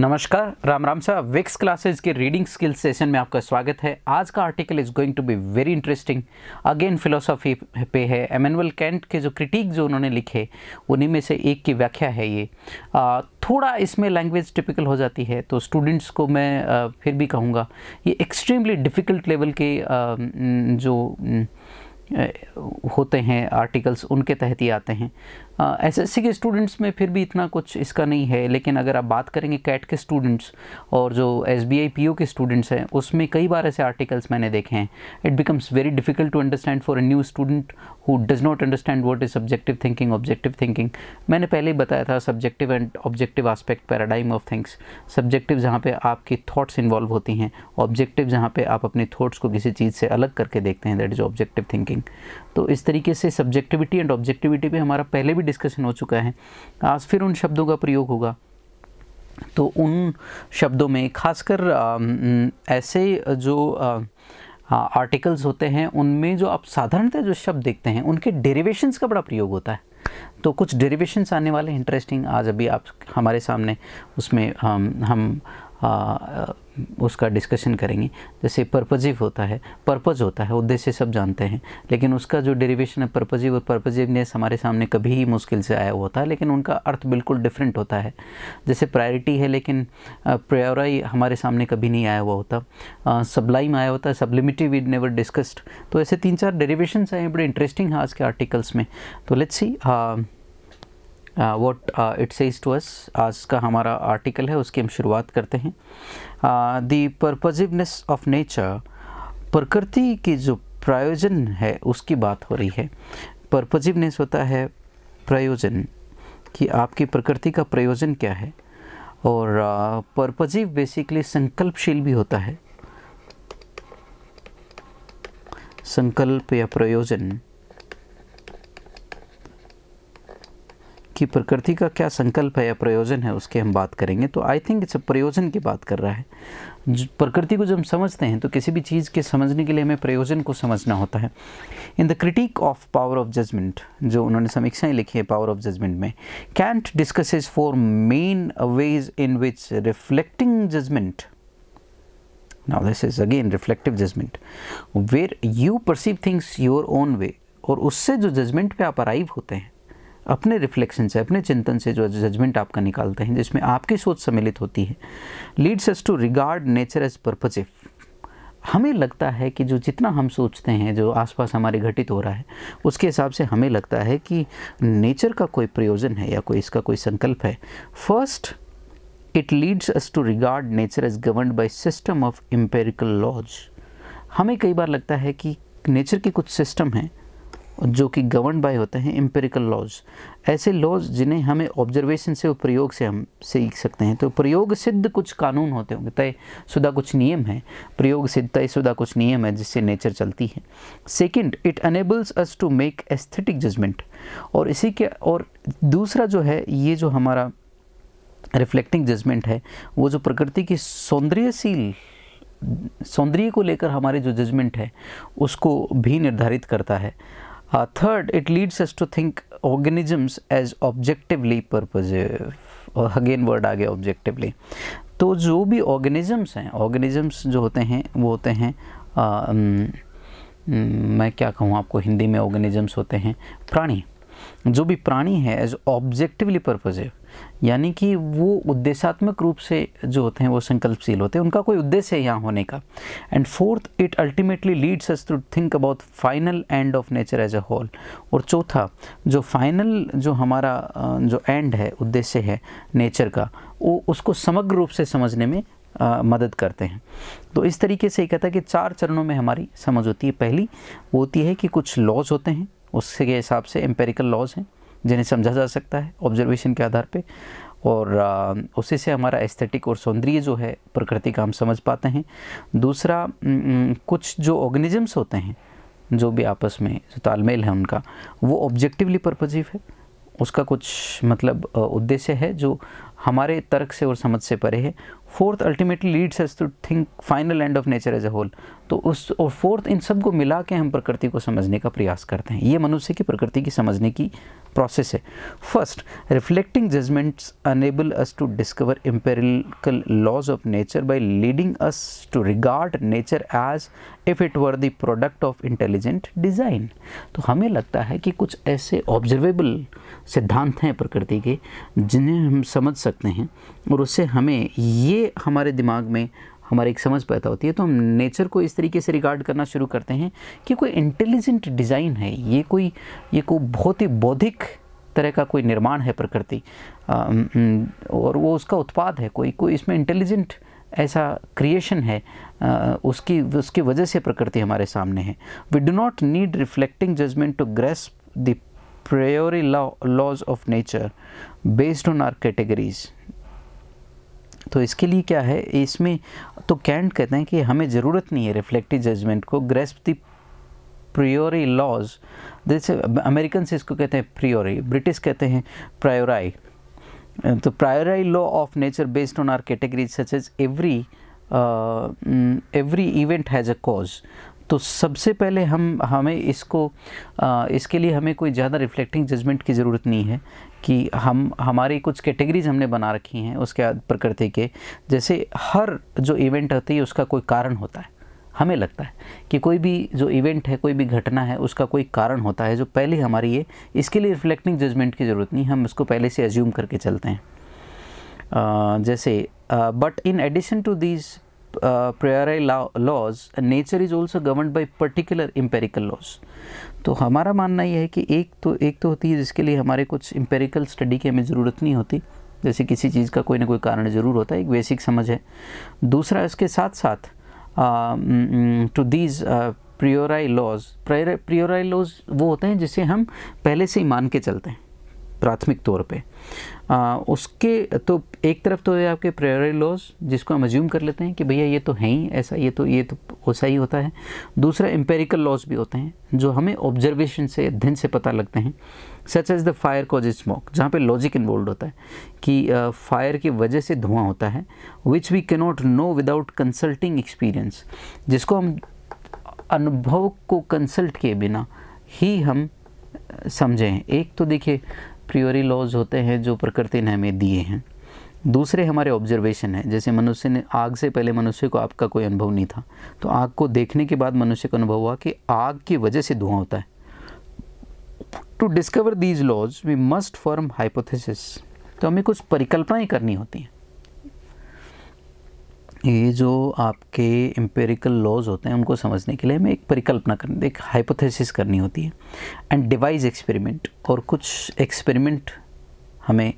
नमस्कार राम राम साहब विक्स क्लासेस के रीडिंग स्किल सेशन में आपका स्वागत है आज का article is going to be very interesting again philosophy पे है एमेनुअल कैंट के जो क्रिटिक जो उन्होंने लिखे उन्हीं में से एक की व्याख्या है ये आ, थोड़ा इसमें लैंग्वेज टिपिकल हो जाती है तो स्टूडेंट्स को मैं आ, फिर भी कहूँगा ये एक्सट्रीमली डिफ़िकल्ट लेवल के आ, जो होते हैं आर्टिकल्स उनके तहत ही आते हैं एसएससी के स्टूडेंट्स में फिर भी इतना कुछ इसका नहीं है लेकिन अगर आप बात करेंगे कैट के स्टूडेंट्स और जो S B I P O के स्टूडेंट्स हैं उसमें कई बार ऐसे आर्टिकल्स मैंने देखे हैं it becomes very difficult to understand for a new student who does not understand what is subjective thinking objective thinking मैंने पहले ही बताया था subjective and objective aspect paradigm of things subjective जहाँ पर आपकी थाट्स इन्वॉल्व होती हैं ऑब्जेक्टिव जहाँ पे आप अपने थाट्स को किसी चीज़ से अलग करके देखते हैं दैट इज़ ऑब्जेक्टिव थिंकिंग तो इस तरीके से सब्जेक्टिविटी एंड ऑब्जेक्टिविटी पर हमारा पहले भी भी डिस्कशन हो चुका है आज फिर उन शब्दों का प्रयोग होगा तो उन शब्दों में खासकर ऐसे जो आर्टिकल्स होते हैं उनमें जो आप साधारणतः जो शब्द देखते हैं उनके डेरिवेशंस का बड़ा प्रयोग होता है तो कुछ डेरिवेशंस आने वाले इंटरेस्टिंग आज अभी आप हमारे सामने उसमें हम हम आ, उसका डिस्कशन करेंगे जैसे पर्पजिव होता है पर्पज़ होता है उद्देश्य सब जानते हैं लेकिन उसका जो डेरिवेशन है पर्पजिव और पर्पजिवनेस हमारे सामने कभी ही मुश्किल से आया हुआ होता है लेकिन उनका अर्थ बिल्कुल डिफरेंट होता है जैसे प्रायोरिटी है लेकिन प्रायोराई हमारे सामने कभी नहीं आया हुआ होता सबलाइम आया होता है सबलिमिटी वीड नेवर डिस्कस्ड तो ऐसे तीन चार आए हैं बड़े इंटरेस्टिंग हैं आज के आर्टिकल्स में तो let's see what it says to us आज का हमारा आर्टिकल है उसकी हम शुरुआत करते हैं दी परपजिवनेस ऑफ नेचर प्रकृति की जो प्रायोजन है उसकी बात हो रही है परपजिवनेस होता है प्रयोजन कि आपकी प्रकृति का प्रयोजन क्या है और uh, बेसिकली संकल्पशील भी होता है संकल्प या प्रयोजन कि प्रकृति का क्या संकल्प है या प्रयोजन है उसके हम बात करेंगे तो आई थिंक इट्स प्रयोजन की बात कर रहा है प्रकृति को जब हम समझते हैं तो किसी भी चीज़ के समझने के लिए हमें प्रयोजन को समझना होता है in the critique of power of judgement जो उन्होंने समीक्षाएं लिखी है पावर ऑफ जजमेंट में Kant is four main ways in which reflecting judgement now this is again reflective judgement where you perceive things your own way और उससे जो judgement पे आप अराइव होते हैं अपने रिफ्लेक्शन से अपने चिंतन से जो जजमेंट आपका निकालते हैं जिसमें आपकी सोच सम्मिलित होती है leads us to regard nature as purposive हमें लगता है कि जो जितना हम सोचते हैं जो आसपास हमारे घटित हो रहा है उसके हिसाब से हमें लगता है कि नेचर का कोई प्रयोजन है या कोई इसका कोई संकल्प है first it leads us to regard nature as govern by system of empirical laws हमें कई बार लगता है कि नेचर के कुछ सिस्टम हैं जो कि गवर्न बाय होते हैं एम्पेरिकल लॉज ऐसे लॉज जिन्हें हमें ऑब्जर्वेशन से और प्रयोग से हम सीख सकते हैं तो प्रयोग सिद्ध कुछ कानून होते होंगे तय शुदा कुछ नियम है प्रयोग सिद्ध तय शुदा कुछ नियम है जिससे नेचर चलती है second it enables us to make aesthetic judgement और इसी के और दूसरा जो है ये जो हमारा रिफ्लेक्टिंग जजमेंट है वो जो प्रकृति की सौंदर्यशील सौंदर्य को लेकर हमारे जो जजमेंट है उसको भी निर्धारित करता है Uh, third, it leads us to think organisms as objectively purposive और अगेन वर्ड आ गया ऑब्जेक्टिवली तो जो भी organisms हैं organisms जो होते हैं वो होते हैं आ, न, मैं क्या कहूँ आपको हिंदी में organisms होते हैं प्राणी जो भी प्राणी है as objectively purposive. यानी कि वो उद्देश्यात्मक रूप से जो होते हैं वो संकल्पशील होते हैं उनका कोई उद्देश्य है यहाँ होने का and fourth it ultimately leads us to think about final end of nature as a whole और चौथा जो फाइनल जो हमारा जो एंड है उद्देश्य है नेचर का वो उसको समग्र रूप से समझने में आ, मदद करते हैं तो इस तरीके से कहता है कि चार चरणों में हमारी समझ होती है पहली वो होती है कि कुछ लॉज होते हैं उसके हिसाब से एम्पेरिकल लॉज हैं जिन्हें समझा जा सकता है ऑब्जर्वेशन के आधार पे और उसी से हमारा एस्थेटिक और सौंदर्य जो है प्रकृति का हम समझ पाते हैं दूसरा कुछ जो ऑर्गेनिजम्स होते हैं जो भी आपस में जो तालमेल है उनका वो ऑब्जेक्टिवली पर्पजिव है उसका कुछ मतलब उद्देश्य है जो हमारे तर्क से और समझ से परे है fourth ultimately leads us to think final end of nature as a whole तो उस और फोर्थ इन सब को मिला के हम प्रकृति को समझने का प्रयास करते हैं ये मनुष्य की प्रकृति की समझने की प्रोसेस है first reflecting judgements enable us to discover empirical laws of nature by leading us to regard nature as if it were the product of intelligent design तो हमें लगता है कि कुछ ऐसे ऑब्जर्वेबल सिद्धांत हैं प्रकृति के जिन्हें हम समझ सकते हैं और उससे हमें ये हमारे दिमाग में हमारी एक समझ पैदा होती है तो हम नेचर को इस तरीके से रिगार्ड करना शुरू करते हैं कि कोई इंटेलिजेंट डिज़ाइन है ये कोई ये कोई बहुत ही बौद्धिक तरह का कोई निर्माण है प्रकृति और वो उसका उत्पाद है कोई कोई इसमें इंटेलिजेंट ऐसा क्रिएशन है आ, उसकी उसकी वजह से प्रकृति हमारे सामने है we do not need reflecting judgement to grasp the priori laws of nature based on our categories तो इसके लिए क्या है इसमें तो कैंट कहते हैं कि हमें ज़रूरत नहीं है रिफ्लेक्टिव जजमेंट को ग्रेस्प द प्रियोरी लॉज जैसे अमेरिकन से इसको कहते हैं प्रियोरी ब्रिटिश कहते हैं प्रायोराई तो priori law of nature based on our categories such as every every event has a cause तो सबसे पहले हम हमें इसको आ, इसके लिए हमें कोई ज़्यादा रिफ्लेक्टिंग जजमेंट की ज़रूरत नहीं है कि हम हमारी कुछ कैटेगरीज हमने बना रखी हैं उसके प्रकृति के जैसे हर जो इवेंट होती है उसका कोई कारण होता है हमें लगता है कि कोई भी जो इवेंट है कोई भी घटना है उसका कोई कारण होता है जो पहले हमारी ये इसके लिए रिफ्लेक्टिंग जजमेंट की ज़रूरत नहीं हम इसको पहले से एज्यूम करके चलते हैं आ, जैसे but in addition to these uh, laws nature is also govern by particular empirical laws तो हमारा मानना यह है कि एक तो एक तो होती है जिसके लिए हमारे कुछ इम्पेरिकल स्टडी की हमें ज़रूरत नहीं होती जैसे किसी चीज़ का कोई ना कोई कारण ज़रूर होता है एक बेसिक समझ है दूसरा इसके साथ साथ to these priori laws priori laws वो होते हैं जिसे हम पहले से ही मान के चलते हैं प्राथमिक तौर पे आ, उसके तो एक तरफ तो है आपके प्रायोरी लॉज जिसको हम अज्यूम कर लेते हैं कि भैया ये तो है ही ऐसा ये तो ये तो ऐसा ही होता है दूसरा एम्पेरिकल लॉज भी होते हैं जो हमें ऑब्जर्वेशन से अध्ययन से पता लगते हैं such as the fire cause smoke जहाँ पे लॉजिक इन्वॉल्व होता है कि फायर की वजह से धुआं होता है which we cannot know without consulting experience जिसको हम अनुभव को कंसल्ट किए बिना ही हम समझें एक तो देखिए प्रियोरी लॉज होते हैं जो प्रकृति ने हमें दिए हैं दूसरे हमारे ऑब्जर्वेशन है जैसे मनुष्य ने आग से पहले मनुष्य को आग का कोई अनुभव नहीं था तो आग को देखने के बाद मनुष्य को अनुभव हुआ कि आग की वजह से धुआं होता है to discover these laws we must form hypothesis तो हमें कुछ परिकल्पनाएं करनी होती हैं ये जो आपके एम्पेरिकल लॉज होते हैं उनको समझने के लिए हमें एक परिकल्पना करनी एक हाइपोथेसिस करनी होती है एंड डिवाइज एक्सपेरिमेंट और कुछ एक्सपेरिमेंट हमें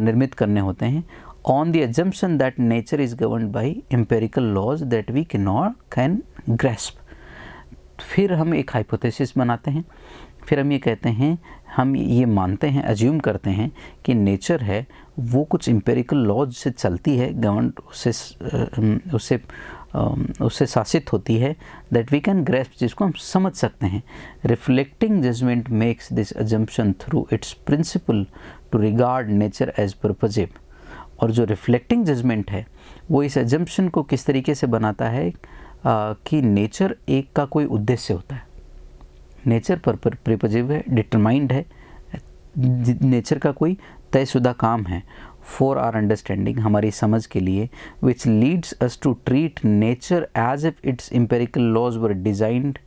निर्मित करने होते हैं on the assumption that nature is govern by empirical laws that we can not can grasp फिर हम एक हाइपोथेसिस बनाते हैं फिर हम ये कहते हैं हम ये मानते हैं एज्यूम करते हैं कि नेचर है वो कुछ इम्पेरिकल लॉज से चलती है गवर्नमेंट उससे उससे उससे शासित होती है दैट वी कैन ग्रेस्प जिसको हम समझ सकते हैं reflecting judgement makes this assumption through its principle to regard nature as purposive और जो रिफ्लेक्टिंग जजमेंट है वो इस एजम्पन को किस तरीके से बनाता है आ, कि नेचर एक का कोई उद्देश्य होता है नेचर पर, पर प्रिपजिव है डिटरमाइंड है नेचर का कोई तयशुदा काम हैं फॉर आर अंडरस्टैंडिंग हमारी समझ के लिए which leads us to treat nature as if its empirical laws were designed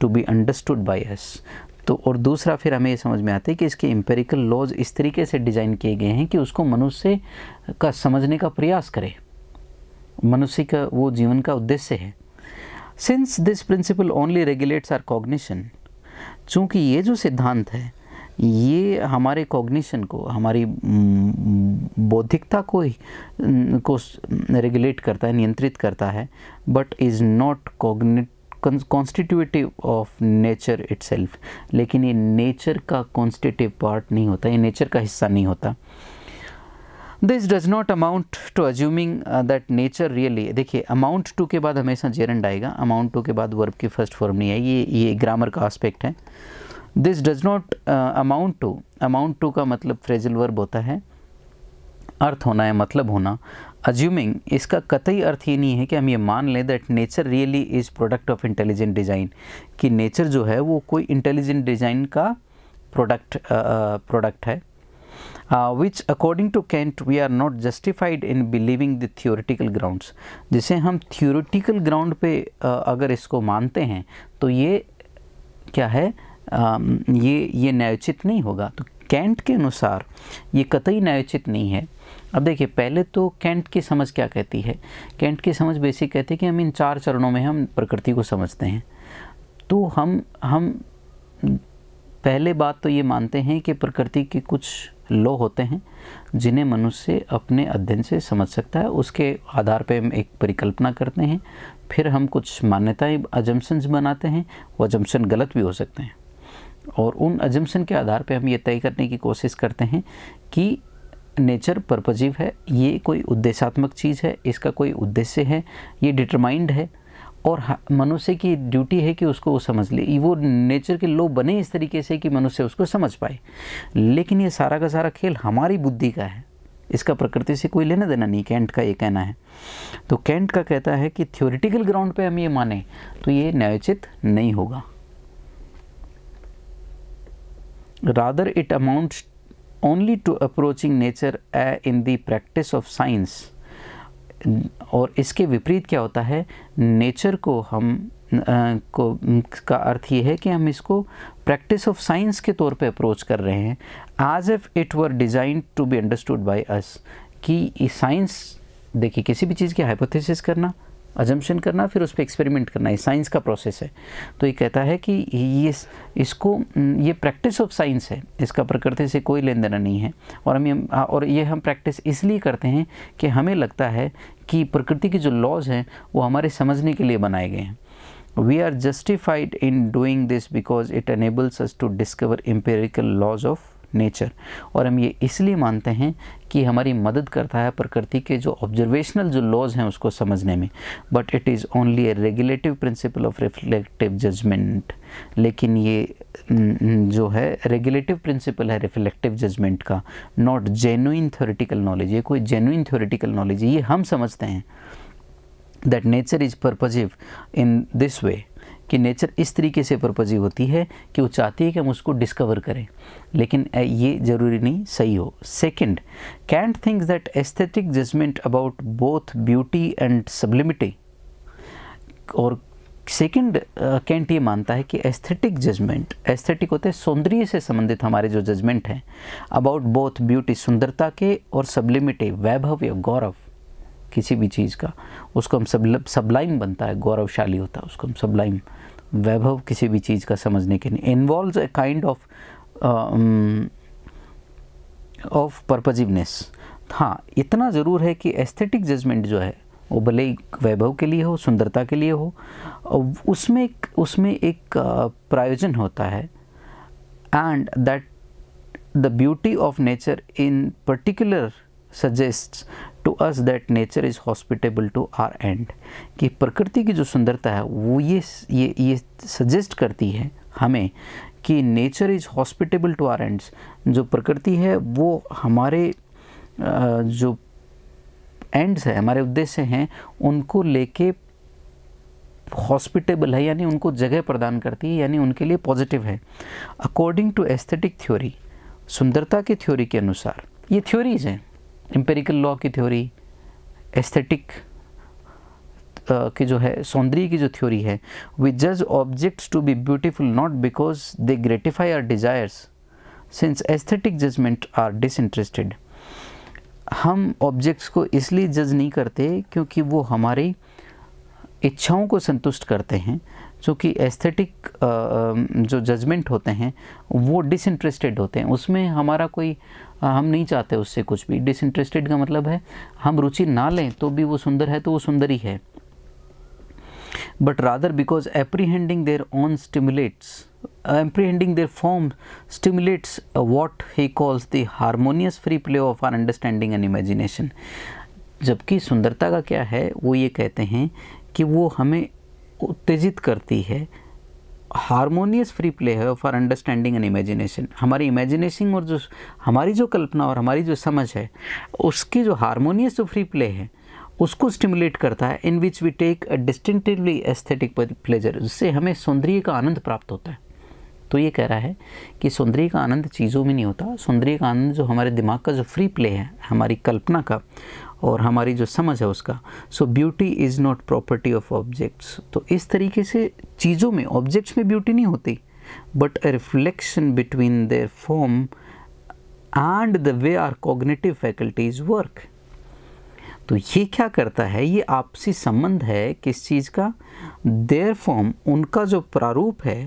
to be understood by us तो और दूसरा फिर हमें ये समझ में आता है कि इसके इम्पेरिकल लॉज इस तरीके से डिज़ाइन किए गए हैं कि उसको मनुष्य का समझने का प्रयास करे मनुष्य का वो जीवन का उद्देश्य है since this principle only regulates our cognition चूँकि ये जो सिद्धांत है ये हमारे कॉग्निशन को हमारी हम्म, बौद्धिकता को ही हम्म, को रेगुलेट करता है नियंत्रित करता है but is not cognitive constitutive of nature it लेकिन ये नेचर का कॉन्स्टिटिव पार्ट नहीं होता ये नेचर का हिस्सा नहीं होता this does not amount to assuming that nature really देखिए अमाउंट टू के बाद हमेशा जेरेंड आएगा अमाउंट टू के बाद वर्ब की फर्स्ट फॉर्म नहीं आएगी ये ये ग्रामर का आस्पेक्ट है this does not amount to amount to का मतलब फ्रेजल वर्ब होता है अर्थ होना है मतलब होना अज्यूमिंग इसका कतई अर्थ ये नहीं है कि हम ये मान लें that nature really is product of intelligent design कि नेचर जो है वो कोई इंटेलिजेंट डिज़ाइन का प्रोडक्ट प्रोडक्ट uh, uh, है which according to Kant we are not justified in believing the theoretical grounds जिसे हम थियोरिटिकल ग्राउंड पे uh, अगर इसको मानते हैं तो ये क्या है ये ये न्यायोचित नहीं होगा तो कैंट के अनुसार ये कतई न्यायोचित नहीं है अब देखिए पहले तो कैंट की समझ क्या कहती है कैंट की समझ बेसिक कहती है कि हम इन चार चरणों में हम प्रकृति को समझते हैं तो हम हम पहले बात तो ये मानते हैं कि प्रकृति के कुछ लो होते हैं जिन्हें मनुष्य अपने अध्ययन से समझ सकता है उसके आधार पर हम एक परिकल्पना करते हैं फिर हम कुछ मान्यताएं अजम्पन्स बनाते हैं वो अजम्पन गलत भी हो सकते हैं और उन एजम्पन के आधार पे हम ये तय करने की कोशिश करते हैं कि नेचर पर्पजिव है ये कोई उद्देश्यात्मक चीज़ है इसका कोई उद्देश्य है ये डिटरमाइंड है और मनुष्य की ड्यूटी है कि उसको वो समझ ले वो नेचर के लोग बने इस तरीके से कि मनुष्य उसको समझ पाए लेकिन ये सारा का सारा खेल हमारी बुद्धि का है इसका प्रकृति से कोई लेना देना नहीं कैंट का ये कहना है तो कैंट का कहता है कि थ्योरिटिकल ग्राउंड पे हम ये माने तो ये न्यायोचित नहीं होगा rather it amounts only to approaching nature uh, in the practice of science और इसके विपरीत क्या होता है नेचर को हम आ, uh, को का अर्थ ये है कि हम इसको प्रैक्टिस ऑफ साइंस के तौर पे अप्रोच कर रहे हैं आज if it were design to be understood by us कि साइंस देखिए किसी भी चीज़ की हाइपोथेसिस करना अजम्पन करना फिर उस पर एक्सपेरिमेंट करना ये साइंस का प्रोसेस है तो ये कहता है कि ये इसको ये प्रैक्टिस ऑफ साइंस है इसका प्रकृति से कोई लेन देना नहीं है और हम और ये हम प्रैक्टिस इसलिए करते हैं कि हमें लगता है कि प्रकृति के जो लॉज हैं वो हमारे समझने के लिए बनाए गए हैं we are justified in doing this because it enables us to discover empirical laws of nature और हम ये इसलिए मानते हैं कि हमारी मदद करता है प्रकृति के जो ऑब्जर्वेशनल जो लॉज हैं उसको समझने में but it is only a regulative principle of reflective judgement लेकिन ये जो है रेगुलेटिव प्रिंसिपल है रिफ्लेक्टिव जजमेंट का नॉट जेनुइन थ्योरेटिकल नॉलेज ये कोई जेनुइन थ्योरेटिकल नॉलेज ये हम समझते हैं that nature is purposive in this way कि नेचर इस तरीके से पर्पजी होती है कि वो चाहती है कि हम उसको डिस्कवर करें लेकिन ये ज़रूरी नहीं सही हो second Kant thinks that aesthetic judgement about both beauty and sublimity और सेकंड कैंट ये मानता है कि एस्थेटिक जजमेंट एस्थेटिक होते हैं सौंदर्य से संबंधित हमारे जो जजमेंट हैं अबाउट बोथ ब्यूटी सुंदरता के और सब्लिमिटी वैभव या गौरव किसी भी चीज़ का उसको हम सब सबलाइम बनता है गौरवशाली होता है उसको हम सबलाइम वैभव किसी भी चीज़ का समझने के लिए involve a kind of of purposiveness हाँ इतना ज़रूर है कि एस्थेटिक जजमेंट जो है वो भले ही वैभव के लिए हो सुंदरता के लिए हो उसमें एक उसमें एक uh, प्रायोजन होता है and that the beauty of nature in particular suggest to us that nature is hospitable to our end कि प्रकृति की जो सुंदरता है वो ये ये ये सजेस्ट करती है हमें कि nature is hospitable to our ends जो प्रकृति है वो हमारे जो एंड्स है हमारे उद्देश्य हैं उनको लेके हॉस्पिटेबल है यानी उनको जगह प्रदान करती है यानी उनके लिए पॉजिटिव है अकॉर्डिंग टू एस्थेटिक थ्योरी सुंदरता की थ्योरी के अनुसार ये थ्योरीज हैं एम्पेरिकल लॉ की थ्योरी एस्थेटिक uh, की जो है सौंदर्य की जो थ्योरी है वी जज objects to be beautiful not because they gratify our desires since aesthetic judgement are disinterested हम ऑब्जेक्ट्स को इसलिए जज नहीं करते क्योंकि वो हमारी इच्छाओं को संतुष्ट करते हैं चूँकि एस्थेटिक जो जजमेंट होते हैं वो डिसइंटरेस्टेड होते हैं उसमें हमारा कोई हम नहीं चाहते उससे कुछ भी डिसइंटरेस्टेड का मतलब है हम रुचि ना लें तो भी वो सुंदर है तो वो सुंदर ही है but rather because apprehending their own stimulates apprehending their form stimulates what he calls the harmonious free play of our understanding and imagination जबकि सुंदरता का क्या है वो ये कहते हैं कि वो हमें उत्तेजित करती है हारमोनियस फ्री प्ले है फॉर अंडरस्टैंडिंग एंड इमेजिनेशन हमारी इमेजिनेशन और जो हमारी जो कल्पना और हमारी जो समझ है उसकी जो हारमोनियस जो फ्री प्ले है उसको स्टिमुलेट करता है in which we take a distinctively aesthetic pleasure जिससे हमें सौंदर्य का आनंद प्राप्त होता है तो ये कह रहा है कि सौंदर्य का आनंद चीज़ों में नहीं होता सौंदर्य का आनंद जो हमारे दिमाग का जो फ्री प्ले है हमारी कल्पना का और हमारी जो समझ है उसका so beauty is not property of objects तो इस तरीके से चीज़ों में ऑब्जेक्ट्स में ब्यूटी नहीं होती but a reflection between their form and the way our cognitive faculties work तो ये क्या करता है ये आपसी संबंध है किस चीज़ का देयर फॉर्म उनका जो प्रारूप है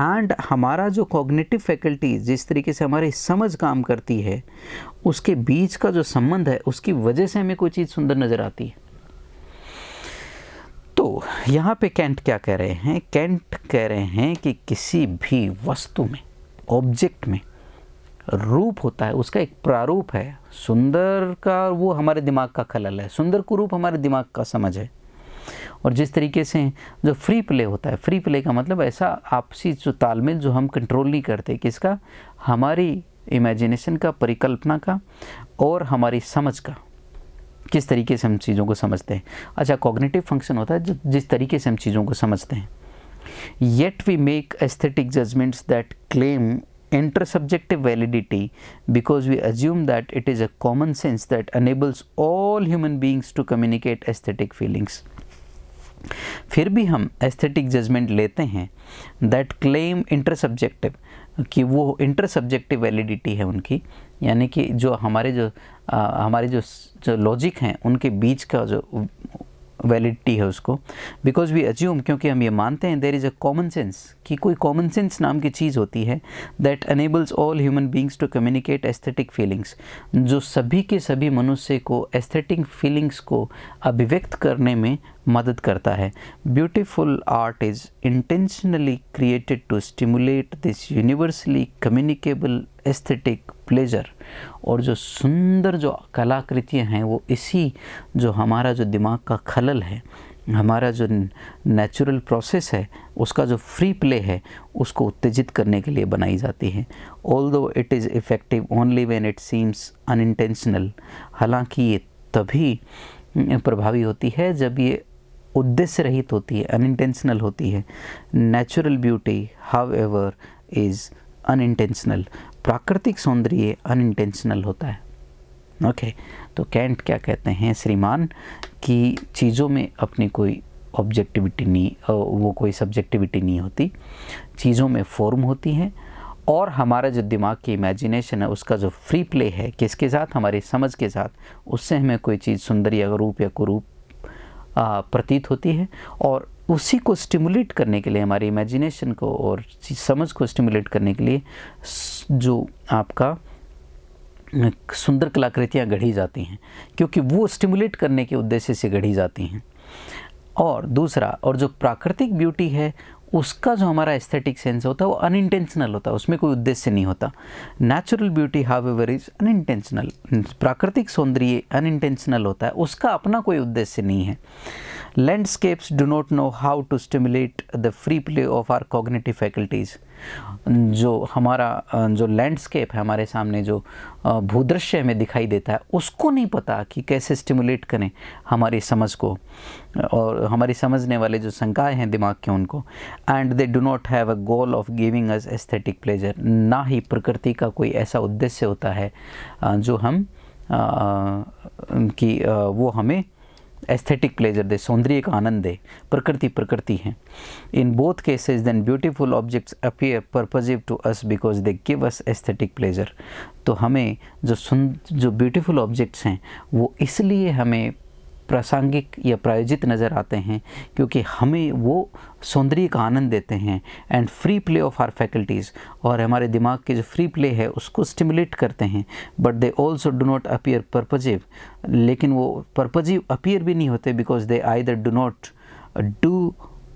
एंड हमारा जो कॉग्नेटिव फैकल्टी जिस तरीके से हमारी समझ काम करती है उसके बीच का जो संबंध है उसकी वजह से हमें कोई चीज़ सुंदर नज़र आती है तो यहाँ पे कैंट क्या कह रहे हैं कैंट कह रहे हैं कि किसी भी वस्तु में ऑब्जेक्ट में रूप होता है उसका एक प्रारूप है सुंदर का वो हमारे दिमाग का खलल है सुंदर कुरूप हमारे दिमाग का समझ है और जिस तरीके से जो फ्री प्ले होता है फ्री प्ले का मतलब ऐसा आपसी जो तालमेल जो हम कंट्रोल नहीं करते किसका हमारी इमेजिनेशन का परिकल्पना का और हमारी समझ का किस तरीके से हम चीज़ों को समझते हैं अच्छा कॉग्निटिव फंक्शन होता है जो जिस तरीके से हम चीज़ों को समझते हैं yet we make aesthetic judgements that claim subjective validity because we assume that it is a common sense that enables all human beings to communicate aesthetic feelings फिर भी हम एस्थेटिक जजमेंट लेते हैं दैट क्लेम इंटर सब्जेक्टिव कि वो inter subjective validity है उनकी यानी कि जो हमारे जो आ, हमारे जो जो लॉजिक हैं उनके बीच का जो वैलिडिटी है उसको बिकॉज वी अज्यूम क्योंकि हम ये मानते हैं there is a common sense कि कोई कॉमन सेंस नाम की चीज़ होती है that enables all human beings to communicate aesthetic feelings जो सभी के सभी मनुष्य को एस्थेटिक फीलिंग्स को अभिव्यक्त करने में मदद करता है beautiful art is intentionally created to stimulate this universally communicable aesthetic pleasure और जो सुंदर जो कलाकृतियाँ हैं वो इसी जो हमारा जो दिमाग का खलल है हमारा जो नेचुरल प्रोसेस है उसका जो फ्री प्ले है उसको उत्तेजित करने के लिए बनाई जाती है although it is effective only when it seems unintentional हालांकि ये तभी हम्म, प्रभावी होती है जब ये उद्देश्य रहित होती है अनइंटेंशनल होती है natural beauty however is unintentional प्राकृतिक सौंदर्य अनइंटेंशनल होता है ओके okay, तो कैंट क्या कहते हैं श्रीमान कि चीज़ों में अपनी कोई ऑब्जेक्टिविटी नहीं वो कोई सब्जेक्टिविटी नहीं होती चीज़ों में फॉर्म होती हैं और हमारा जो दिमाग की इमेजिनेशन है उसका जो फ्री प्ले है किसके साथ हमारी समझ के साथ उससे हमें कोई चीज़ सुंदर या रूप या कुरूप प्रतीत होती है और उसी को स्टिमुलेट करने के लिए हमारी इमेजिनेशन को और समझ को स्टिमुलेट करने के लिए जो आपका सुंदर कलाकृतियाँ गढ़ी जाती हैं क्योंकि वो स्टिमुलेट करने के उद्देश्य से गढ़ी जाती हैं और दूसरा और जो प्राकृतिक ब्यूटी है उसका जो हमारा एस्थेटिक सेंस होता है वो अनइंटेंशनल होता है उसमें कोई उद्देश्य नहीं होता natural beauty however is unintentional प्राकृतिक सौंदर्य अनइंटेंशनल होता है उसका अपना कोई उद्देश्य नहीं है landscapes do not know how to stimulate the free play of our cognitive faculties जो हमारा जो लैंडस्केप है हमारे सामने जो भूदृश्य में दिखाई देता है उसको नहीं पता कि कैसे स्टिमुलेट करें हमारी समझ को और हमारी समझने वाले जो संकाय हैं दिमाग के उनको and they do not have a goal of giving us aesthetic pleasure ना ही प्रकृति का कोई ऐसा उद्देश्य होता है जो हम कि वो हमें एस्थेटिक प्लेजर दे सौंदर्य का आनंद दे प्रकृति प्रकृति है in both cases then beautiful objects appear purposive to us because they give us aesthetic pleasure तो हमें जो सुन जो ब्यूटीफुल ऑब्जेक्ट्स हैं वो इसलिए हमें प्रासंगिक या प्रायोजित नज़र आते हैं क्योंकि हमें वो सौंदर्य का आनंद देते हैं and free play of our faculties और हमारे दिमाग के जो फ्री प्ले है उसको स्टिमुलेट करते हैं but they also do not appear purposive लेकिन वो पर्पजिव अपीयर भी नहीं होते because they I the do not do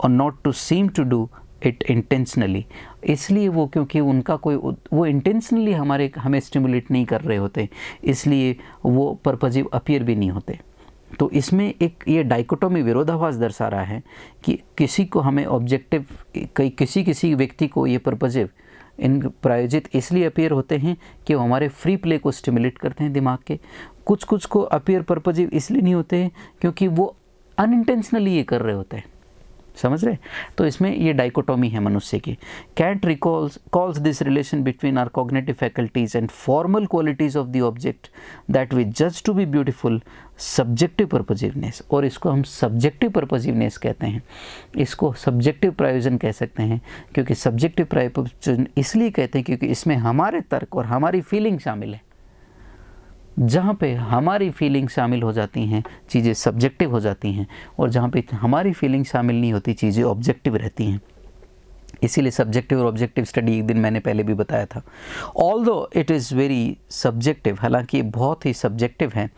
or not to seem to do it intentionally इसलिए वो क्योंकि उनका कोई वो इंटेंशनली हमारे हमें स्टिमुलेट नहीं कर रहे होते इसलिए वो पर्पजिव अपीयर भी नहीं होते तो इसमें एक ये डाइकोटोमी विरोधाभास दर्शा रहा है कि किसी को हमें ऑब्जेक्टिव कई किसी किसी व्यक्ति को ये पर्पजिव इन प्रायोजित इसलिए अपेयर होते हैं कि वो हमारे फ्री प्ले को स्टिमुलेट करते हैं दिमाग के कुछ कुछ को अपेयर पर्पजिव इसलिए नहीं होते हैं क्योंकि वो अनइंटेंशनली ये कर रहे होते हैं समझ रहे तो इसमें ये डाइकोटोमी है मनुष्य की Kant recalls calls this relation between our cognitive faculties and formal qualities of the object that we जज to be beautiful subjective purposiveness और इसको हम सब्जेक्टिव पर्पजिवनेस कहते हैं इसको सब्जेक्टिव प्रायोजन कह सकते हैं क्योंकि सब्जेक्टिव प्रायोजन इसलिए कहते हैं क्योंकि इसमें हमारे तर्क और हमारी फीलिंग शामिल है जहाँ पे हमारी फीलिंग शामिल हो जाती हैं चीज़ें सब्जेक्टिव हो जाती हैं और जहाँ पे हमारी फीलिंग शामिल नहीं होती चीज़ें ऑब्जेक्टिव रहती हैं इसीलिए सब्जेक्टिव और ऑब्जेक्टिव स्टडी एक दिन मैंने पहले भी बताया था all although it is very subjective हालांकि बहुत ही सब्जेक्टिव है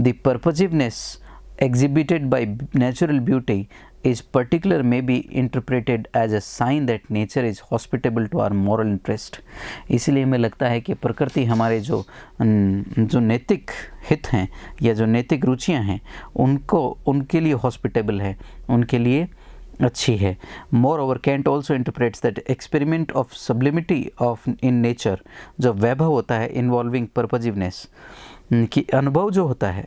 purposiveness exhibited by natural beauty is particular may be interpreted as a sign that nature is hospitable to our moral interest. इसलिए हमें लगता है कि प्रकृति हमारे जो जो नैतिक हित हैं या जो नैतिक रुचियां हैं उनको उनके लिए हॉस्पिटेबल है उनके लिए अच्छी है moreover Kant also interprets that experiment of sublimity of in nature जो वैभव होता है इन्वॉल्विंग परपजिवनेस कि अनुभव जो होता है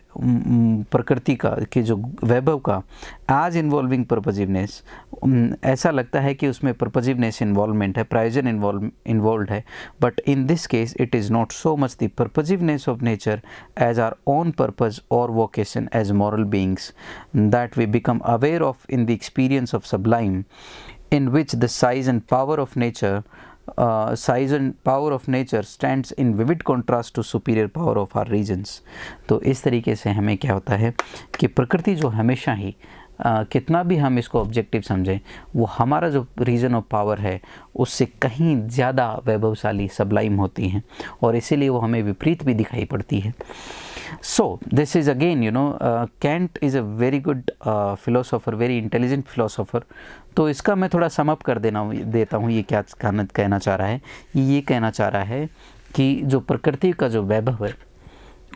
प्रकृति का कि जो वैभव का आज इन्वॉल्विंग परपजिवनेस ऐसा लगता है कि उसमें परपजिवनेस इन्वॉल्वमेंट है प्रायोजन इन्वॉल्व इन्वॉल्व है but in this case it is not so much the purposiveness of nature as our own purpose और vocation as moral beings that we become aware of in the experience of sublime in which the size and power of nature uh, size and power of nature stands in vivid contrast to superior power of our regions. तो इस तरीके से हमें क्या होता है कि प्रकृति जो हमेशा ही Uh, कितना भी हम इसको ऑब्जेक्टिव समझें वो हमारा जो रीज़न ऑफ पावर है उससे कहीं ज़्यादा वैभवशाली सबलाइम होती हैं और इसीलिए वो हमें विपरीत भी दिखाई पड़ती है So this is again you know uh, Kant is a very good uh, philosopher, very intelligent philosopher. तो इसका मैं थोड़ा समअप कर देना देता हूँ ये क्या कहना चाह रहा है ये कहना चाह रहा है कि जो प्रकृति का जो वैभव है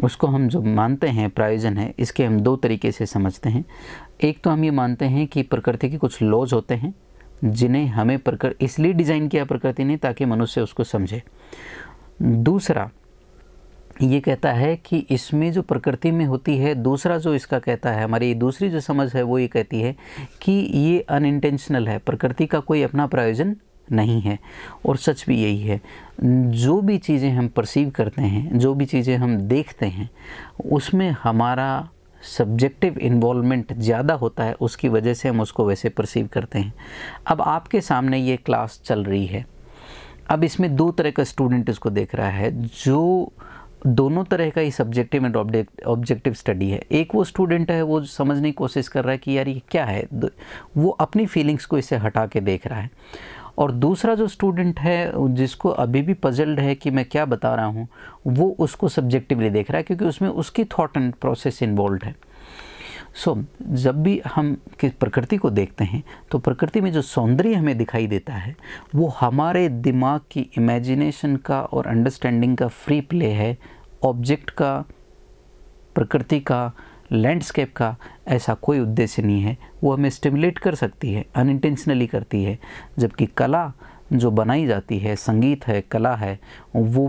उसको हम जो मानते हैं प्रायोजन है इसके हम दो तरीके से समझते हैं एक तो हम ये मानते हैं कि प्रकृति के कुछ लॉज होते हैं जिन्हें हमें प्रकृति इसलिए डिज़ाइन किया प्रकृति ने ताकि मनुष्य उसको समझे दूसरा ये कहता है कि इसमें जो प्रकृति में होती है दूसरा जो इसका कहता है हमारी दूसरी जो समझ है वो ये कहती है कि ये अनइंटेंशनल है प्रकृति का कोई अपना प्रयोजन नहीं है और सच भी यही है जो भी चीज़ें हम परसीव करते हैं जो भी चीज़ें हम देखते हैं उसमें हमारा सब्जेक्टिव इन्वॉलमेंट ज़्यादा होता है उसकी वजह से हम उसको वैसे परसीव करते हैं अब आपके सामने ये क्लास चल रही है अब इसमें दो तरह का स्टूडेंट इसको देख रहा है जो दोनों तरह का ही सब्जेक्टिव एंड ऑब्जेक्टिव स्टडी है एक वो स्टूडेंट है वो समझने की कोशिश कर रहा है कि यार ये क्या है वो अपनी फीलिंग्स को इसे हटा के देख रहा है और दूसरा जो स्टूडेंट है जिसको अभी भी पजल्ड है कि मैं क्या बता रहा हूँ वो उसको सब्जेक्टिवली देख रहा है क्योंकि उसमें उसकी थाट एंड प्रोसेस इन्वॉल्व है सो so, जब भी हम किस प्रकृति को देखते हैं तो प्रकृति में जो सौंदर्य हमें दिखाई देता है वो हमारे दिमाग की इमेजिनेशन का और अंडरस्टैंडिंग का फ्री प्ले है ऑब्जेक्ट का प्रकृति का लैंडस्केप का ऐसा कोई उद्देश्य नहीं है वो हमें स्टिमुलेट कर सकती है अनइंटेंशनली करती है जबकि कला जो बनाई जाती है संगीत है कला है वो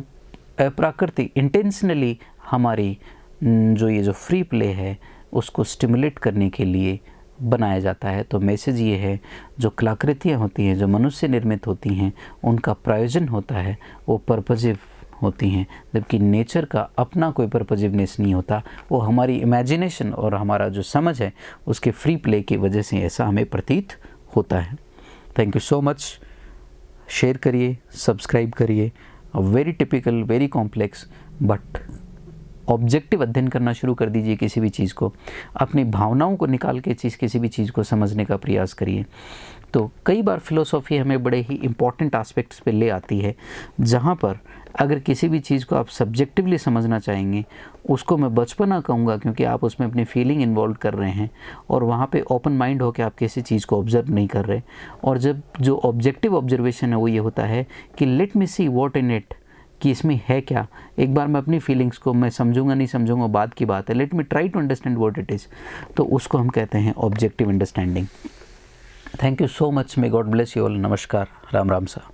प्राकृतिक इंटेंशनली हमारी जो ये जो फ्री प्ले है उसको स्टिमुलेट करने के लिए बनाया जाता है तो मैसेज ये है जो कलाकृतियाँ होती हैं जो मनुष्य निर्मित होती हैं उनका प्रायोजन होता है वो पर्पजिव होती हैं जबकि नेचर का अपना कोई पर्पजिवनेस नहीं होता वो हमारी इमेजिनेशन और हमारा जो समझ है उसके फ्री प्ले की वजह से ऐसा हमें प्रतीत होता है thank you so much share करिए सब्सक्राइब करिए very typical very complex but objective अध्ययन करना शुरू कर दीजिए किसी भी चीज़ को अपनी भावनाओं को निकाल के चीज़ किसी भी चीज़ को समझने का प्रयास करिए तो कई बार फिलोसॉफी हमें बड़े ही इम्पॉर्टेंट आस्पेक्ट्स पे ले आती है जहाँ पर अगर किसी भी चीज़ को आप सब्जेक्टिवली समझना चाहेंगे उसको मैं बचपना कहूँगा क्योंकि आप उसमें अपनी फीलिंग इन्वॉल्व कर रहे हैं और वहाँ पे ओपन माइंड होकर आप किसी चीज़ को ऑब्जर्व नहीं कर रहे और जब जो ऑब्जेक्टिव ऑब्जर्वेशन है वो ये होता है कि let me see what in it कि इसमें है क्या एक बार मैं अपनी फीलिंग्स को मैं समझूंगा नहीं समझूंगा बाद की बात है let me try to understand what it is तो उसको हम कहते हैं objective understanding thank you so much may God bless you all नमस्कार राम राम सा